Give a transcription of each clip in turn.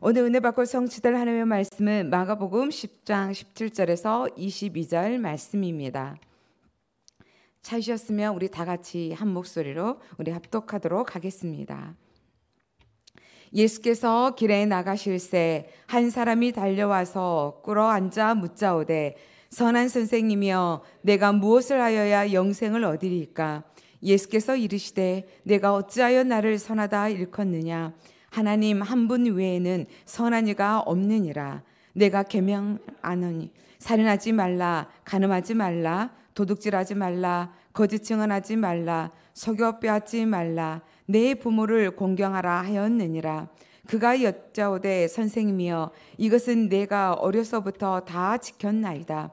오늘 은혜 받고 성취될 하나님의 말씀은 마가복음 10장 17절에서 22절 말씀입니다. 찾으셨으면 우리 다 같이 한 목소리로 우리 합독하도록 하겠습니다. 예수께서 길에 나가실새 한 사람이 달려와서 꿇어 앉아 묻자오되 선한 선생님이여 내가 무엇을 하여야 영생을 얻으리까 예수께서 이르시되 내가 어찌하여 나를 선하다 일컫느냐 하나님 한 분 외에는 선한 이가 없느니라. 내가 계명하노니 살인하지 말라, 간음하지 말라, 도둑질하지 말라, 거짓 증언하지 말라, 속여 뼈하지 말라, 내 부모를 공경하라 하였느니라. 그가 여자오되 선생님이여 이것은 내가 어려서부터 다 지켰나이다.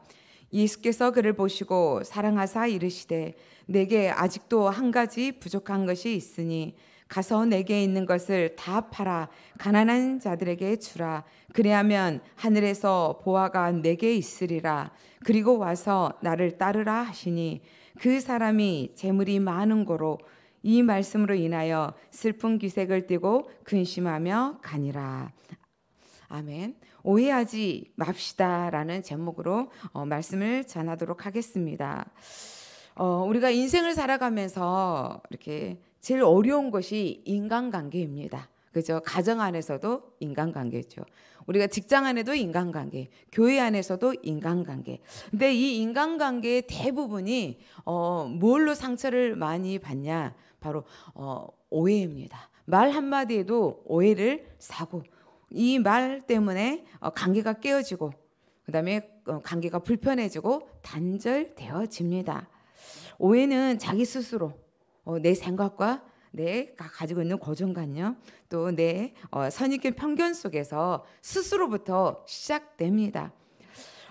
예수께서 그를 보시고 사랑하사 이르시되 내게 아직도 한 가지 부족한 것이 있으니 가서 내게 있는 것을 다 팔아 가난한 자들에게 주라 그리하면 하늘에서 보아가 내게 있으리라 그리고 와서 나를 따르라 하시니 그 사람이 재물이 많은 거로 이 말씀으로 인하여 슬픈 기색을 띠고 근심하며 가니라 아멘. 오해하지 맙시다라는 제목으로 어, 말씀을 전하도록 하겠습니다. 어, 우리가 인생을 살아가면서 이렇게 제일 어려운 것이 인간관계입니다. 그죠? 가정 안에서도 인간관계죠. 우리가 직장 안에도 인간관계, 교회 안에서도 인간관계. 근데 이 인간관계의 대부분이 어, 뭘로 상처를 많이 받냐? 바로 어, 오해입니다. 말 한마디에도 오해를 사고 이 말 때문에 어, 관계가 깨어지고 그다음에 어, 관계가 불편해지고 단절되어집니다. 오해는 자기 스스로 어, 내 생각과 내가 가지고 있는 고정관념 또내 어, 선입견 편견 속에서 스스로부터 시작됩니다.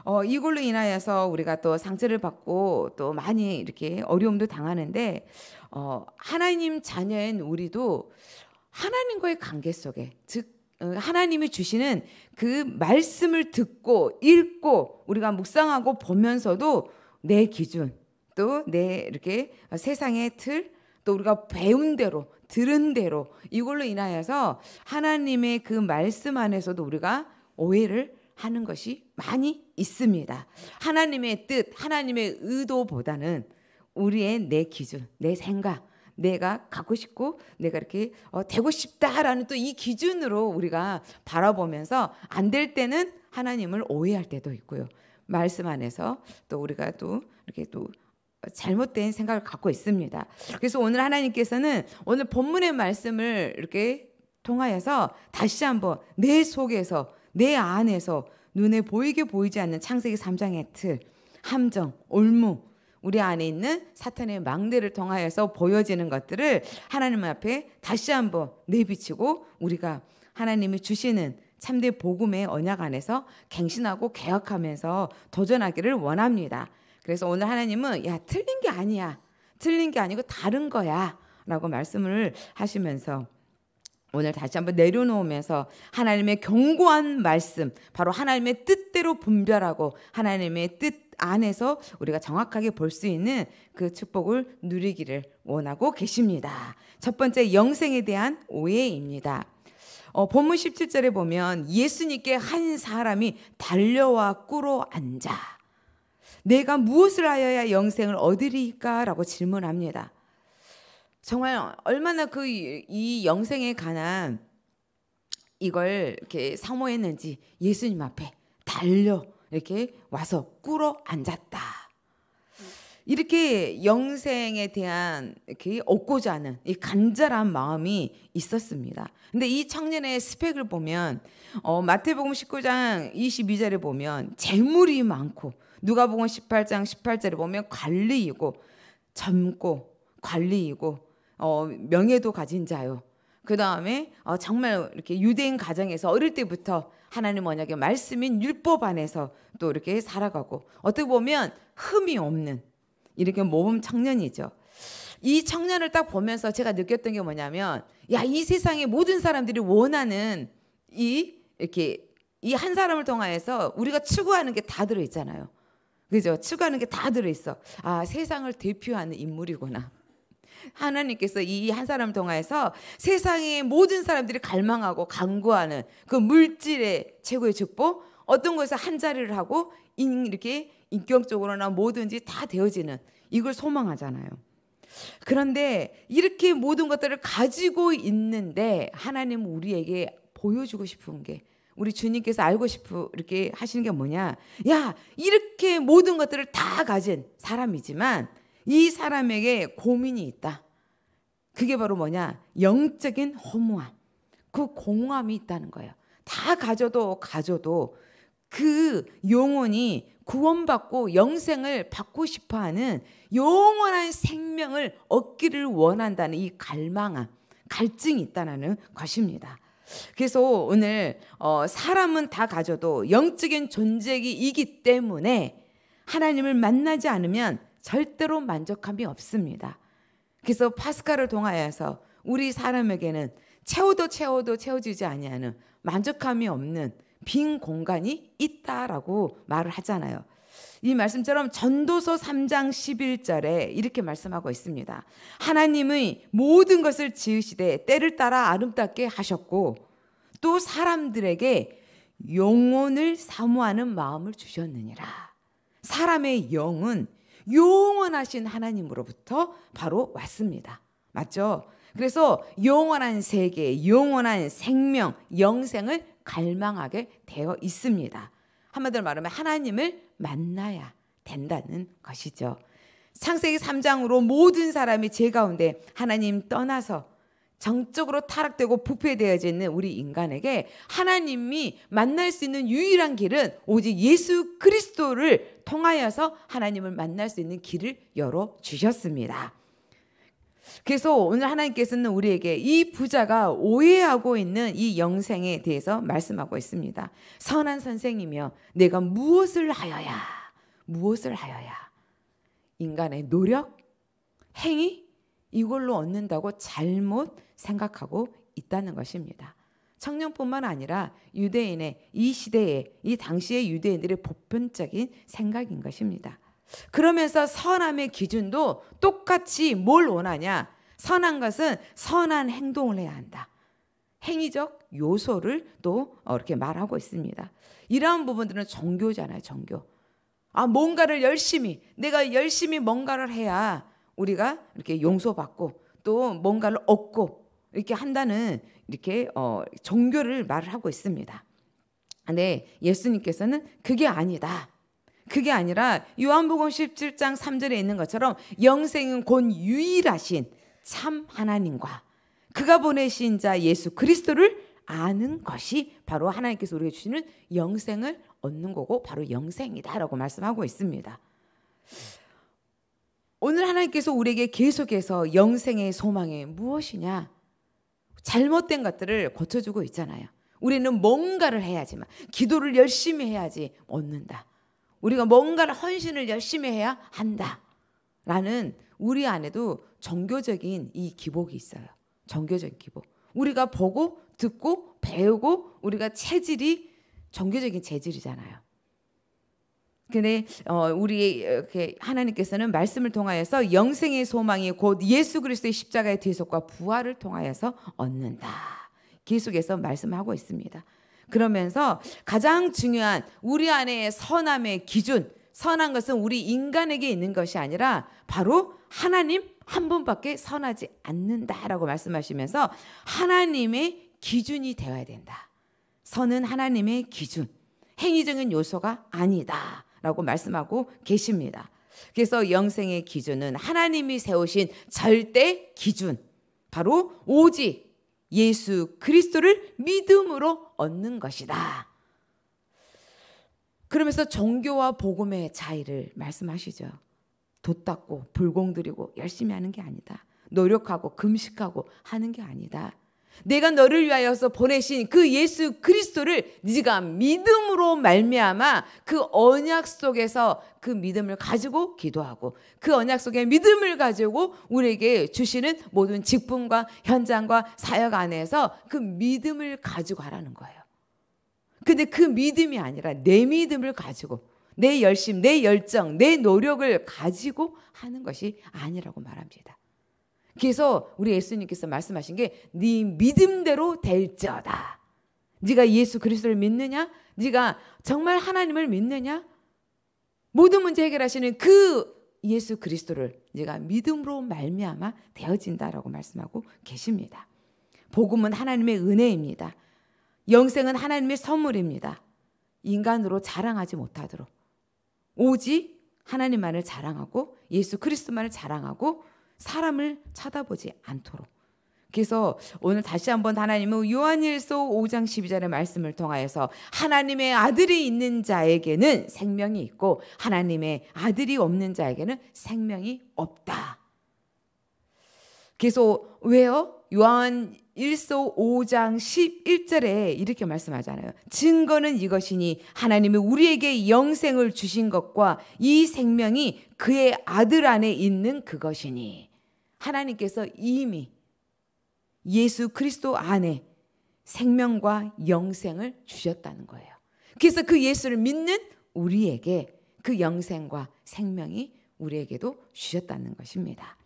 어, 이걸로 인하여서 우리가 또 상처를 받고 또 많이 이렇게 어려움도 당하는데 어, 하나님 자녀인 우리도 하나님과의 관계 속에 즉 어, 하나님이 주시는 그 말씀을 듣고 읽고 우리가 묵상하고 보면서도 내 기준 또 내 이렇게 세상의 틀또 우리가 배운 대로 들은 대로 이걸로 인하여서 하나님의 그 말씀 안에서도 우리가 오해를 하는 것이 많이 있습니다. 하나님의 뜻, 하나님의 의도보다는 우리의 내 기준, 내 생각, 내가 갖고 싶고 내가 이렇게 어, 되고 싶다라는 또 이 기준으로 우리가 바라보면서 안 될 때는 하나님을 오해할 때도 있고요. 말씀 안에서 또 우리가 또 이렇게 또 잘못된 생각을 갖고 있습니다. 그래서 오늘 하나님께서는 오늘 본문의 말씀을 이렇게 통하여서 다시 한번 내 속에서 내 안에서 눈에 보이게 보이지 않는 창세기 3장의 틀, 함정, 올무, 우리 안에 있는 사탄의 망대를 통하여서 보여지는 것들을 하나님 앞에 다시 한번 내비치고 우리가 하나님이 주시는 참된 복음의 언약 안에서 갱신하고 개혁하면서 도전하기를 원합니다. 그래서 오늘 하나님은 야 틀린 게 아니야. 틀린 게 아니고 다른 거야. 라고 말씀을 하시면서 오늘 다시 한번 내려놓으면서 하나님의 경고한 말씀, 바로 하나님의 뜻대로 분별하고 하나님의 뜻 안에서 우리가 정확하게 볼 수 있는 그 축복을 누리기를 원하고 계십니다. 첫 번째 영생에 대한 오해입니다. 어, 본문 17절에 보면 예수님께 한 사람이 달려와 꿇어 앉아. 내가 무엇을 하여야 영생을 얻으리까라고 질문합니다. 정말 얼마나 그 이 영생에 관한 이걸 이렇게 사모했는지 예수님 앞에 달려 이렇게 와서 꿇어 앉았다. 이렇게 영생에 대한 이렇게 얻고자 하는 이 간절한 마음이 있었습니다. 근데 이 청년의 스펙을 보면 어, 마태복음 19장 22절에 보면 재물이 많고 누가복음 18장 18절에 보면 관리이고 젊고 관리이고 어, 명예도 가진 자요. 그 다음에 어, 정말 이렇게 유대인 가정에서 어릴 때부터 하나님 언약의 말씀인 율법 안에서 또 이렇게 살아가고 어떻게 보면 흠이 없는 이렇게 모범 청년이죠. 이 청년을 딱 보면서 제가 느꼈던 게 뭐냐면 야이 세상의 모든 사람들이 원하는 이 이렇게 이 한 사람을 통하여서 우리가 추구하는 게 다 들어 있잖아요. 그죠? 추구하는 게 다 들어있어. 아, 세상을 대표하는 인물이구나. 하나님께서 이 한 사람 통하여서 세상의 모든 사람들이 갈망하고 간구하는 그 물질의 최고의 축복, 어떤 곳에서 한 자리를 하고 이렇게 인격적으로나 뭐든지 다 되어지는 이걸 소망하잖아요. 그런데 이렇게 모든 것들을 가지고 있는데 하나님 우리에게 보여주고 싶은 게 우리 주님께서 알고 싶어 이렇게 하시는 게 뭐냐? 야, 이렇게 모든 것들을 다 가진 사람이지만 이 사람에게 고민이 있다. 그게 바로 뭐냐? 영적인 허무함. 그 공허함이 있다는 거예요. 다 가져도 가져도 그 영혼이 구원받고 영생을 받고 싶어 하는 영원한 생명을 얻기를 원한다는 이 갈망함, 갈증이 있다는 것입니다. 그래서 오늘 어, 사람은 다 가져도 영적인 존재이기 때문에 하나님을 만나지 않으면 절대로 만족함이 없습니다. 그래서 파스카를 통하여서 우리 사람에게는 채워도 채워도 채워지지 아니하는 만족함이 없는 빈 공간이 있다라고 말을 하잖아요. 이 말씀처럼 전도서 3장 11절에 이렇게 말씀하고 있습니다. 하나님의 모든 것을 지으시되 때를 따라 아름답게 하셨고 또 사람들에게 영혼을 사모하는 마음을 주셨느니라. 사람의 영은 영원하신 하나님으로부터 바로 왔습니다. 맞죠? 그래서 영원한 세계, 영원한 생명, 영생을 갈망하게 되어 있습니다. 한마디로 말하면 하나님을 만나야 된다는 것이죠. 창세기 3장으로 모든 사람이 죄 가운데 하나님 떠나서 정적으로 타락되고 부패되어져 있는 우리 인간에게 하나님이 만날 수 있는 유일한 길은 오직 예수 그리스도를 통하여서 하나님을 만날 수 있는 길을 열어 주셨습니다. 그래서 오늘 하나님께서는 우리에게 이 부자가 오해하고 있는 이 영생에 대해서 말씀하고 있습니다. 선한 선생이며 내가 무엇을 하여야, 무엇을 하여야 인간의 노력, 행위 이걸로 얻는다고 잘못 생각하고 있다는 것입니다. 청년뿐만 아니라 유대인의 이 시대에 이 당시의 유대인들의 보편적인 생각인 것입니다. 그러면서 선함의 기준도 똑같이 뭘 원하냐? 선한 것은 선한 행동을 해야 한다. 행위적 요소를 또 어, 이렇게 말하고 있습니다. 이러한 부분들은 정교잖아요, 정교. 아, 뭔가를 열심히, 내가 열심히 뭔가를 해야 우리가 이렇게 용서받고 또 뭔가를 얻고 이렇게 한다는 이렇게 어, 종교를 말을 하고 있습니다. 근데 예수님께서는 그게 아니다. 그게 아니라 요한복음 17장 3절에 있는 것처럼 영생은 곧 유일하신 참 하나님과 그가 보내신 자 예수 그리스도를 아는 것이 바로 하나님께서 우리에게 주시는 영생을 얻는 거고 바로 영생이다라고 말씀하고 있습니다. 오늘 하나님께서 우리에게 계속해서 영생의 소망이 무엇이냐? 잘못된 것들을 고쳐주고 있잖아요. 우리는 뭔가를 해야지만 기도를 열심히 해야지 얻는다. 우리가 뭔가를 헌신을 열심히 해야 한다라는 우리 안에도 종교적인 이 기복이 있어요. 종교적인 기복. 우리가 보고 듣고 배우고 우리가 체질이 종교적인 체질이잖아요. 근데 어, 우리 이렇게 하나님께서는 말씀을 통하여서 영생의 소망이 곧 예수 그리스도의 십자가의 대속과 부활을 통하여서 얻는다. 계속해서 말씀하고 있습니다. 그러면서 가장 중요한 우리 안에 선함의 기준, 선한 것은 우리 인간에게 있는 것이 아니라 바로 하나님 한 분밖에 선하지 않는다라고 말씀하시면서 하나님의 기준이 되어야 된다. 선은 하나님의 기준, 행위적인 요소가 아니다. 라고 말씀하고 계십니다. 그래서 영생의 기준은 하나님이 세우신 절대 기준, 바로 오직 예수 그리스도를 믿음으로 얻는 것이다. 그러면서 종교와 복음의 차이를 말씀하시죠. 돋닦고 불공들이고 열심히 하는 게 아니다. 노력하고 금식하고 하는 게 아니다. 내가 너를 위하여서 보내신 그 예수 그리스도를 네가 믿음으로 말미암아 그 언약 속에서 그 믿음을 가지고 기도하고 그 언약 속에 믿음을 가지고 우리에게 주시는 모든 직분과 현장과 사역 안에서 그 믿음을 가지고 하라는 거예요. 근데 그 믿음이 아니라 내 믿음을 가지고 내 열심, 내 열정, 내 노력을 가지고 하는 것이 아니라고 말합니다. 그래서 우리 예수님께서 말씀하신 게 네 믿음대로 될지어다. 네가 예수 그리스도를 믿느냐? 네가 정말 하나님을 믿느냐? 모든 문제 해결하시는 그 예수 그리스도를 네가 믿음으로 말미암아 되어진다라고 말씀하고 계십니다. 복음은 하나님의 은혜입니다. 영생은 하나님의 선물입니다. 인간으로 자랑하지 못하도록 오직 하나님만을 자랑하고 예수 그리스도만을 자랑하고 사람을 쳐다보지 않도록. 그래서 오늘 다시 한번 하나님은 요한일서 5장 12절의 말씀을 통하여서 하나님의 아들이 있는 자에게는 생명이 있고 하나님의 아들이 없는 자에게는 생명이 없다. 그래서 왜요? 요한 일서 5장 11절에 이렇게 말씀하잖아요. 증거는 이것이니 하나님이 우리에게 영생을 주신 것과 이 생명이 그의 아들 안에 있는 그것이니. 하나님께서 이미 예수 그리스도 안에 생명과 영생을 주셨다는 거예요. 그래서 그 예수를 믿는 우리에게 그 영생과 생명이 우리에게도 주셨다는 것입니다.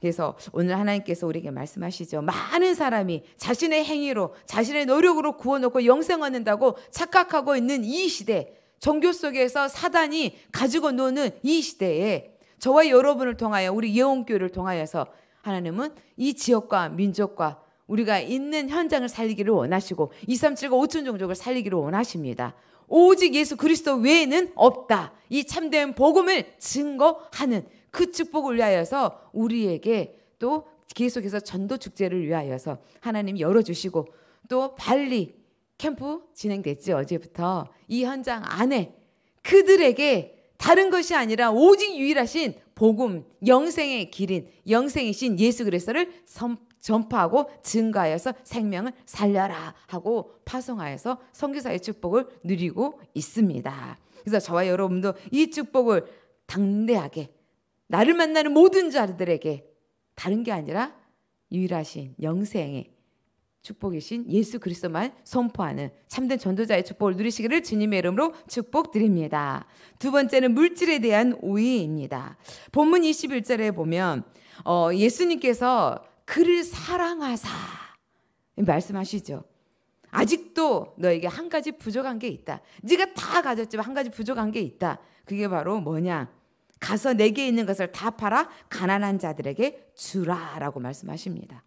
그래서 오늘 하나님께서 우리에게 말씀하시죠. 많은 사람이 자신의 행위로 자신의 노력으로 구원 얻고 영생 얻는다고 착각하고 있는 이 시대, 종교 속에서 사단이 가지고 노는 이 시대에 저와 여러분을 통하여 우리 예원교회를 통하여서 하나님은 이 지역과 민족과 우리가 있는 현장을 살리기를 원하시고 237과 5천 종족을 살리기를 원하십니다. 오직 예수 그리스도 외에는 없다. 이 참된 복음을 증거하는 그 축복을 위하여서 우리에게 또 계속해서 전도 축제를 위하여서 하나님 열어주시고 또 발리 캠프 진행됐지 어제부터 이 현장 안에 그들에게 다른 것이 아니라 오직 유일하신 복음, 영생의 길인 영생이신 예수 그리스도를 전파하고 증가하여서 생명을 살려라 하고 파송하여서 성교사의 축복을 누리고 있습니다. 그래서 저와 여러분도 이 축복을 당대하게 나를 만나는 모든 자들에게 다른 게 아니라 유일하신 영생의 축복이신 예수 그리스도만 선포하는 참된 전도자의 축복을 누리시기를 주님의 이름으로 축복드립니다. 두 번째는 물질에 대한 오해입니다. 본문 21절에 보면 어, 예수님께서 그를 사랑하사 말씀하시죠. 아직도 너에게 한 가지 부족한 게 있다. 네가 다 가졌지만 한 가지 부족한 게 있다. 그게 바로 뭐냐? 가서 내게 있는 것을 다 팔아 가난한 자들에게 주라라고 말씀하십니다.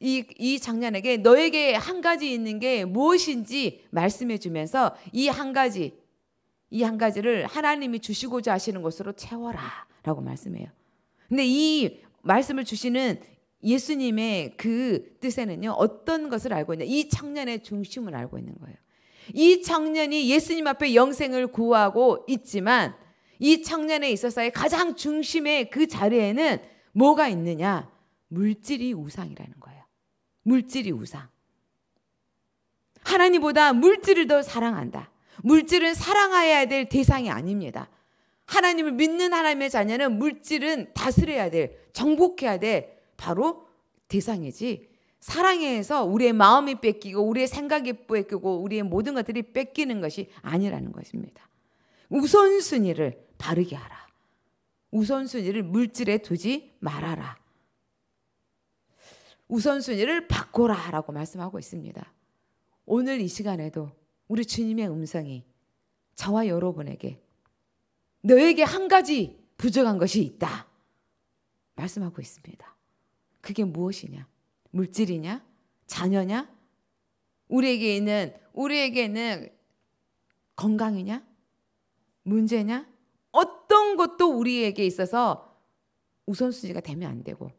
이, 이 장년에게 너에게 한 가지 있는 게 무엇인지 말씀해 주면서 이 한 가지, 이 한 가지를 하나님이 주시고자 하시는 것으로 채워라. 라고 말씀해요. 근데 이 말씀을 주시는 예수님의 그 뜻에는요, 어떤 것을 알고 있냐. 이 청년의 중심을 알고 있는 거예요. 이 청년이 예수님 앞에 영생을 구하고 있지만 이 청년에 있어서의 가장 중심의 그 자리에는 뭐가 있느냐? 물질이 우상이라는 거예요. 물질이 우상. 하나님보다 물질을 더 사랑한다. 물질은 사랑해야 될 대상이 아닙니다. 하나님을 믿는 하나님의 자녀는 물질은 다스려야 될, 정복해야 될 바로 대상이지. 사랑해서 우리의 마음이 뺏기고 우리의 생각이 뺏기고 우리의 모든 것들이 뺏기는 것이 아니라는 것입니다. 우선순위를 바르게 하라. 우선순위를 물질에 두지 말아라. 우선순위를 바꿔라 라고 말씀하고 있습니다. 오늘 이 시간에도 우리 주님의 음성이 저와 여러분에게 너에게 한 가지 부족한 것이 있다. 말씀하고 있습니다. 그게 무엇이냐? 물질이냐? 자녀냐? 우리에게 있는, 우리에게는 건강이냐? 문제냐? 어떤 것도 우리에게 있어서 우선순위가 되면 안 되고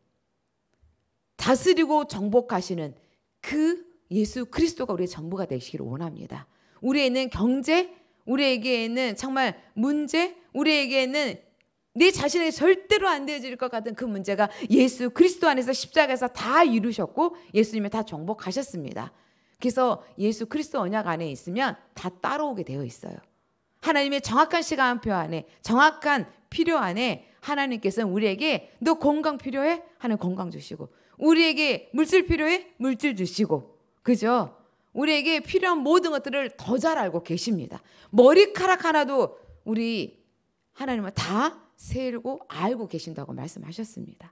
다스리고 정복하시는 그 예수 그리스도가 우리의 전부가 되시기를 원합니다. 우리에는 경제, 우리에게는 정말 문제, 우리에게는 내 자신에게 절대로 안 되어질 것 같은 그 문제가 예수 그리스도 안에서 십자가에서 다 이루셨고 예수님이 다 정복하셨습니다. 그래서 예수 그리스도 언약 안에 있으면 다 따라오게 되어 있어요. 하나님의 정확한 시간표 안에 정확한 필요 안에 하나님께서는 우리에게 너 건강 필요해? 하는 건강 주시고 우리에게 물질 필요해? 물질 주시고. 그죠? 우리에게 필요한 모든 것들을 더 잘 알고 계십니다. 머리카락 하나도 우리 하나님은 다 세우고 알고 계신다고 말씀하셨습니다.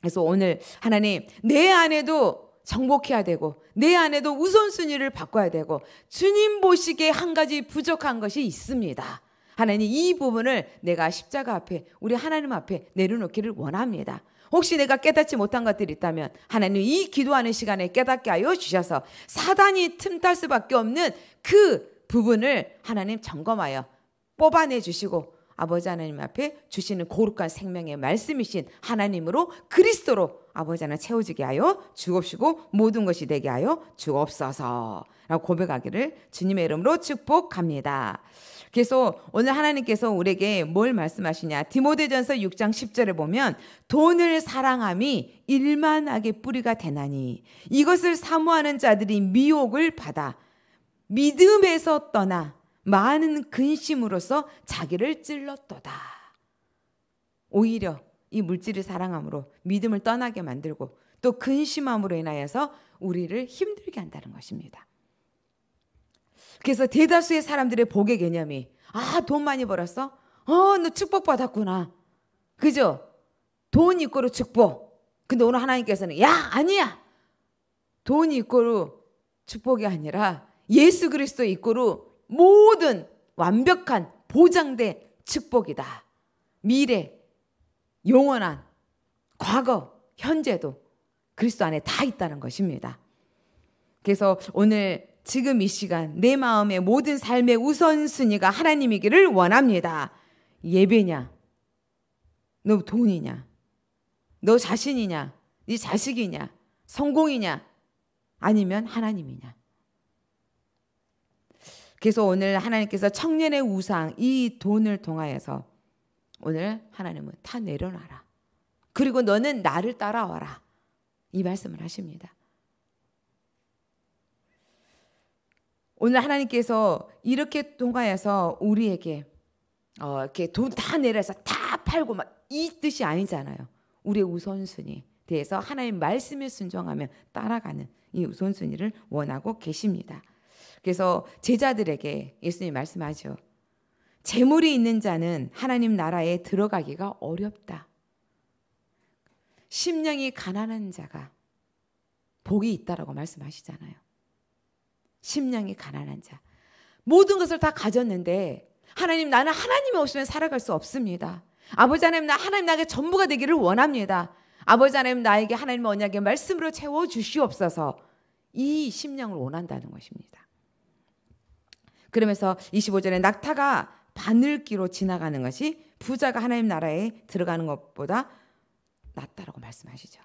그래서 오늘 하나님, 내 안에도 정복해야 되고, 내 안에도 우선순위를 바꿔야 되고, 주님 보시기에 한 가지 부족한 것이 있습니다. 하나님 이 부분을 내가 십자가 앞에, 우리 하나님 앞에 내려놓기를 원합니다. 혹시 내가 깨닫지 못한 것들이 있다면 하나님 이 기도하는 시간에 깨닫게 하여 주셔서 사단이 틈탈 수밖에 없는 그 부분을 하나님 점검하여 뽑아내 주시고 아버지 하나님 앞에 주시는 고룩한 생명의 말씀이신 하나님으로 그리스도로 아버지 하나 채워지게 하여 주옵시고 모든 것이 되게 하여 주옵소서라고 고백하기를 주님의 이름으로 축복합니다. 그래서 오늘 하나님께서 우리에게 뭘 말씀하시냐? 디모데전서 6장 10절에 보면 돈을 사랑함이 일만하게 뿌리가 되나니 이것을 사모하는 자들이 미혹을 받아 믿음에서 떠나 많은 근심으로서 자기를 찔렀도다. 오히려 이 물질을 사랑함으로 믿음을 떠나게 만들고 또 근심함으로 인하여서 우리를 힘들게 한다는 것입니다. 그래서 대다수의 사람들의 복의 개념이 아, 돈 많이 벌었어? 어, 너 축복받았구나. 그죠? 돈 이꼬로 축복. 근데 오늘 하나님께서는 야, 아니야. 돈 이꼬로 축복이 아니라 예수 그리스도 이꼬로 모든 완벽한 보장된 축복이다. 미래, 영원한, 과거, 현재도 그리스도 안에 다 있다는 것입니다. 그래서 오늘 지금 이 시간 내 마음의 모든 삶의 우선순위가 하나님이기를 원합니다. 예배냐? 너 돈이냐? 너 자신이냐? 네 자식이냐? 성공이냐? 아니면 하나님이냐? 그래서 오늘 하나님께서 청년의 우상 이 돈을 통하여서 오늘 하나님은 다 내려놔라. 그리고 너는 나를 따라와라. 이 말씀을 하십니다. 오늘 하나님께서 이렇게 통과해서 우리에게 어, 이렇게 돈 다 내려서 다 팔고 막 이 뜻이 아니잖아요. 우리의 우선순위 에 대해서 하나님 말씀에 순종하며 따라가는 이 우선순위를 원하고 계십니다. 그래서 제자들에게 예수님 말씀하죠. 재물이 있는 자는 하나님 나라에 들어가기가 어렵다. 심령이 가난한 자가 복이 있다라고 말씀하시잖아요. 심령이 가난한 자. 모든 것을 다 가졌는데 하나님 나는 하나님이 없으면 살아갈 수 없습니다. 아버지 하나님 나 하나님 나에게 전부가 되기를 원합니다. 아버지 하나님 나에게 하나님 언약의 말씀으로 채워 주시옵소서. 이 심령을 원한다는 것입니다. 그러면서 25절에 낙타가 바늘기로 지나가는 것이 부자가 하나님 나라에 들어가는 것보다 낫다라고 말씀하시죠.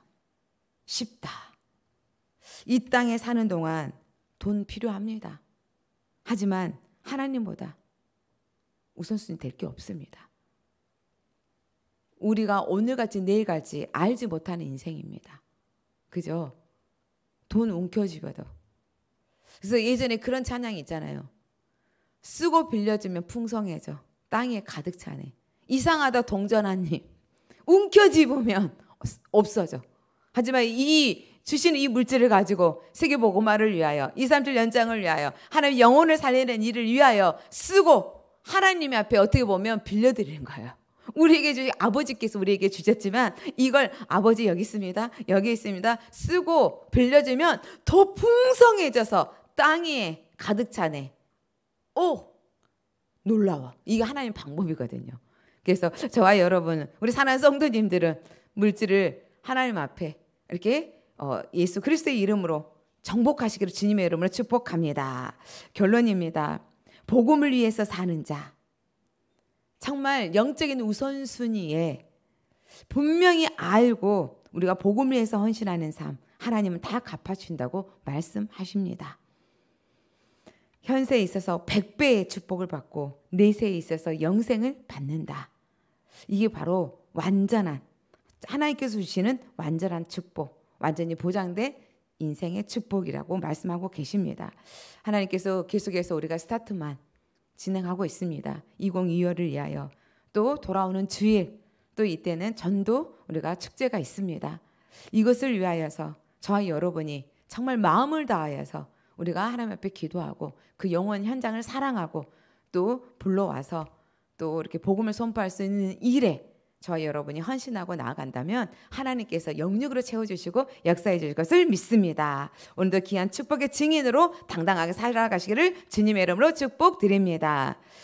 쉽다. 이 땅에 사는 동안 돈 필요합니다. 하지만 하나님보다 우선순위 될 게 없습니다. 우리가 오늘 갈지 내일 갈지 알지 못하는 인생입니다. 그죠? 돈 움켜쥐어도. 그래서 예전에 그런 찬양이 있잖아요. 쓰고 빌려주면 풍성해져. 땅에 가득 차네. 이상하다 동전한 님. 움켜집으면 없어져. 하지만 이 주신 이 물질을 가지고 세계보고마를 위하여 237 연장을 위하여 하나님 영혼을 살리는 일을 위하여 쓰고 하나님 앞에 어떻게 보면 빌려드리는 거예요. 우리에게 주 아버지께서 우리에게 주셨지만 이걸 아버지 여기 있습니다. 여기 있습니다. 쓰고 빌려주면 더 풍성해져서 땅위 가득 차네. 오 놀라워. 이게 하나님 방법이거든요. 그래서 저와 여러분 우리 사는 성도님들은 물질을 하나님 앞에 이렇게 어, 예수 그리스도의 이름으로 정복하시기를 주님의 이름으로 축복합니다. 결론입니다. 복음을 위해서 사는 자. 정말 영적인 우선순위에 분명히 알고 우리가 복음을 위해서 헌신하는 삶, 하나님은 다 갚아준다고 말씀하십니다. 현세에 있어서 100배의 축복을 받고 내세에 있어서 영생을 받는다. 이게 바로 완전한 하나님께서 주시는 완전한 축복. 완전히 보장된 인생의 축복이라고 말씀하고 계십니다. 하나님께서 계속해서 우리가 스타트만 진행하고 있습니다. 2025를 위하여 또 돌아오는 주일 또 이때는 전도 우리가 축제가 있습니다. 이것을 위하여서 저와 여러분이 정말 마음을 다하여서 우리가 하나님 앞에 기도하고 그 영원 현장을 사랑하고 또 불러와서 또 이렇게 복음을 선포할 수 있는 일에 저희 여러분이 헌신하고 나아간다면 하나님께서 영육으로 채워주시고 역사해 주실 것을 믿습니다. 오늘도 귀한 축복의 증인으로 당당하게 살아가시기를 주님의 이름으로 축복드립니다.